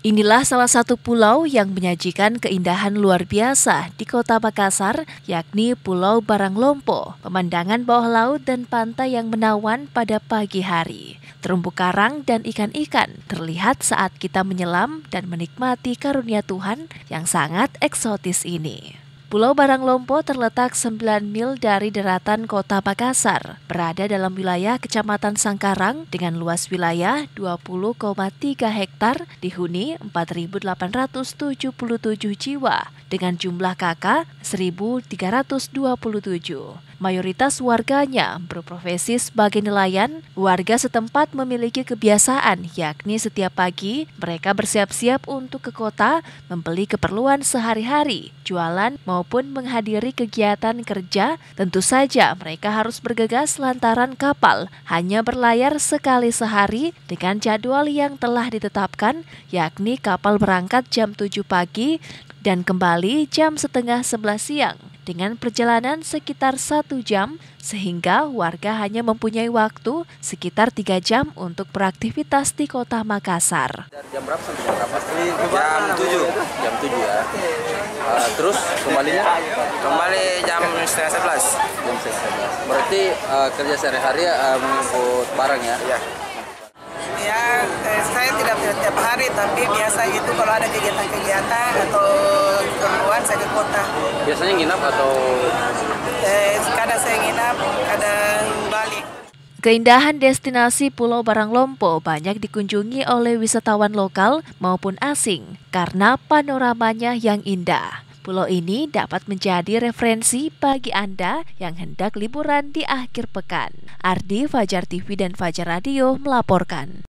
Inilah salah satu pulau yang menyajikan keindahan luar biasa di kota Makassar, yakni Pulau Barang Lompo, pemandangan bawah laut dan pantai yang menawan pada pagi hari. Terumbu karang dan ikan-ikan terlihat saat kita menyelam dan menikmati karunia Tuhan yang sangat eksotis ini. Pulau Barang Lompo terletak 9 mil dari daratan kota Makassar, berada dalam wilayah Kecamatan Sangkarang dengan luas wilayah 20,3 hektar dihuni 4.877 jiwa dengan jumlah kakak 1.327. Mayoritas warganya berprofesi sebagai nelayan. Warga setempat memiliki kebiasaan, yakni setiap pagi mereka bersiap-siap untuk ke kota, membeli keperluan sehari-hari, jualan maupun menghadiri kegiatan kerja. Tentu saja mereka harus bergegas lantaran kapal hanya berlayar sekali sehari dengan jadwal yang telah ditetapkan, yakni kapal berangkat jam 7 pagi dan kembali jam setengah sebelas siang dengan perjalanan sekitar satu jam, sehingga warga hanya mempunyai waktu sekitar tiga jam untuk beraktivitas di kota Makassar. Dari jam berapa sampai jam berapa? Jam 7. Jam 7 ya. Uh, terus kembalinya? Kembali jam setengah sebelas. Jam sebelas. Berarti uh, kerja sehari-hari uh, eh, mengikut barang ya? Iya. Ya, saya tidak setiap hari, tapi biasa itu kalau ada kegiatan-kegiatan atau keperluan saya ke kota. Nah. Biasanya nginap atau? Eh, kadang saya nginap, kadang balik. Keindahan destinasi Pulau Barang Lompo banyak dikunjungi oleh wisatawan lokal maupun asing karena panoramanya yang indah. Pulau ini dapat menjadi referensi bagi Anda yang hendak liburan di akhir pekan. Ardi Fajar TV dan Fajar Radio melaporkan.